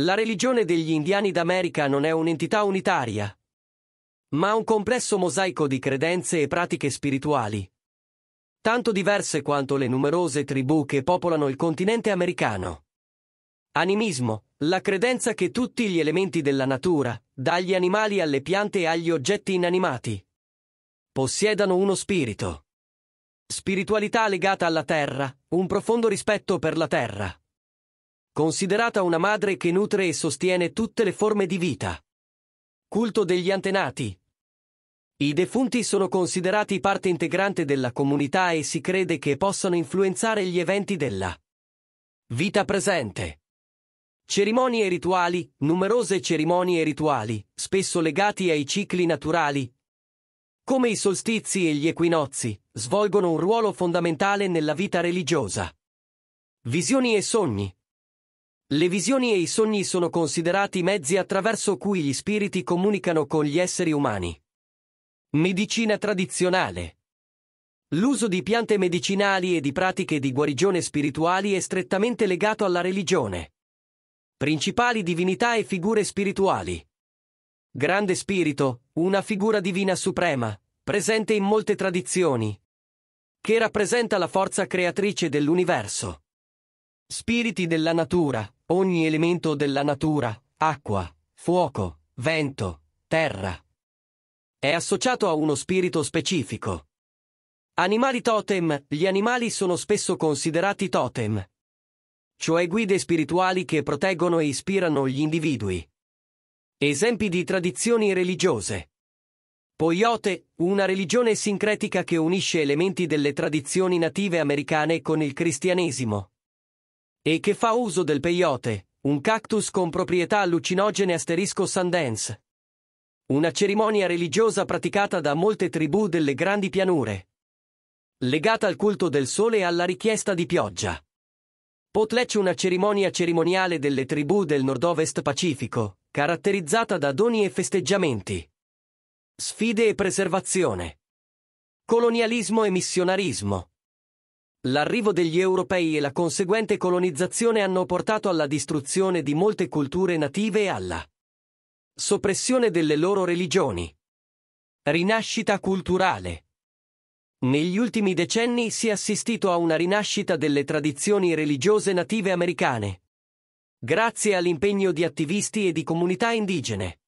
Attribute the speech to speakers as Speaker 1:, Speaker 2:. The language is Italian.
Speaker 1: La religione degli indiani d'America non è un'entità unitaria, ma un complesso mosaico di credenze e pratiche spirituali, tanto diverse quanto le numerose tribù che popolano il continente americano. Animismo, la credenza che tutti gli elementi della natura, dagli animali alle piante e agli oggetti inanimati, possiedano uno spirito. Spiritualità legata alla terra, un profondo rispetto per la terra considerata una madre che nutre e sostiene tutte le forme di vita. Culto degli antenati. I defunti sono considerati parte integrante della comunità e si crede che possano influenzare gli eventi della vita presente. Cerimonie e rituali, numerose cerimonie e rituali, spesso legati ai cicli naturali, come i solstizi e gli equinozi, svolgono un ruolo fondamentale nella vita religiosa. Visioni e sogni, le visioni e i sogni sono considerati mezzi attraverso cui gli spiriti comunicano con gli esseri umani. Medicina tradizionale. L'uso di piante medicinali e di pratiche di guarigione spirituali è strettamente legato alla religione. Principali divinità e figure spirituali. Grande Spirito, una figura divina suprema, presente in molte tradizioni, che rappresenta la forza creatrice dell'universo. Spiriti della natura, ogni elemento della natura, acqua, fuoco, vento, terra. È associato a uno spirito specifico. Animali totem, gli animali sono spesso considerati totem, cioè guide spirituali che proteggono e ispirano gli individui. Esempi di tradizioni religiose. Poyote, una religione sincretica che unisce elementi delle tradizioni native americane con il cristianesimo e che fa uso del peyote, un cactus con proprietà allucinogene asterisco Sundance. Una cerimonia religiosa praticata da molte tribù delle grandi pianure. Legata al culto del sole e alla richiesta di pioggia. Potlatch una cerimonia cerimoniale delle tribù del nord-ovest pacifico, caratterizzata da doni e festeggiamenti. Sfide e preservazione. Colonialismo e missionarismo. L'arrivo degli europei e la conseguente colonizzazione hanno portato alla distruzione di molte culture native e alla soppressione delle loro religioni. Rinascita culturale. Negli ultimi decenni si è assistito a una rinascita delle tradizioni religiose native americane, grazie all'impegno di attivisti e di comunità indigene.